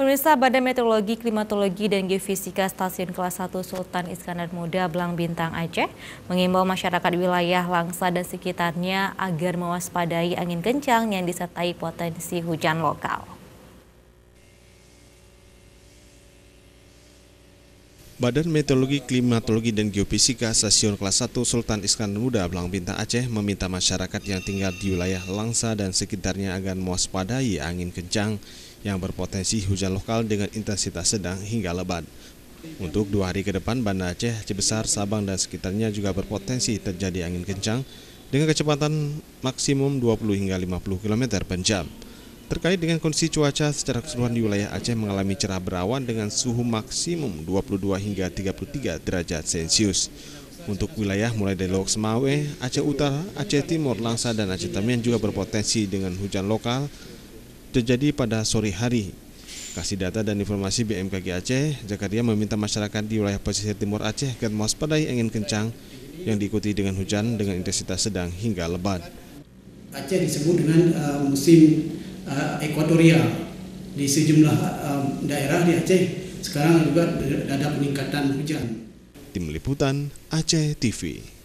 Pemirsa Badan Meteorologi, Klimatologi, dan Geofisika Stasiun Kelas 1 Sultan Iskandar Muda Belang Bintang Aceh mengimbau masyarakat wilayah Langsa dan sekitarnya agar mewaspadai angin kencang yang disertai potensi hujan lokal. Badan Meteorologi, Klimatologi, dan Geofisika Stasiun Kelas 1 Sultan Iskandar Muda Belang Bintang Aceh meminta masyarakat yang tinggal di wilayah Langsa dan sekitarnya agar mewaspadai angin kencang yang berpotensi hujan lokal dengan intensitas sedang hingga lebat. Untuk dua hari ke depan, Banda Aceh, Cibesar, Sabang, dan sekitarnya juga berpotensi terjadi angin kencang dengan kecepatan maksimum 20 hingga 50 km per jam. Terkait dengan kondisi cuaca secara keseluruhan di wilayah Aceh mengalami cerah berawan dengan suhu maksimum 22 hingga 33 derajat Celcius. Untuk wilayah mulai dari Lok Semawe, Aceh Utara, Aceh Timur, Langsa, dan Aceh Tamiang juga berpotensi dengan hujan lokal terjadi pada sore hari. Kasih data dan informasi BMKG Aceh, Jakarta meminta masyarakat di wilayah pesisir timur Aceh agar waspadai angin kencang yang diikuti dengan hujan dengan intensitas sedang hingga lebat. Aceh disebut dengan uh, musim uh, ekuatorial. Di sejumlah uh, daerah di Aceh sekarang juga ada peningkatan hujan. Tim Liputan Aceh TV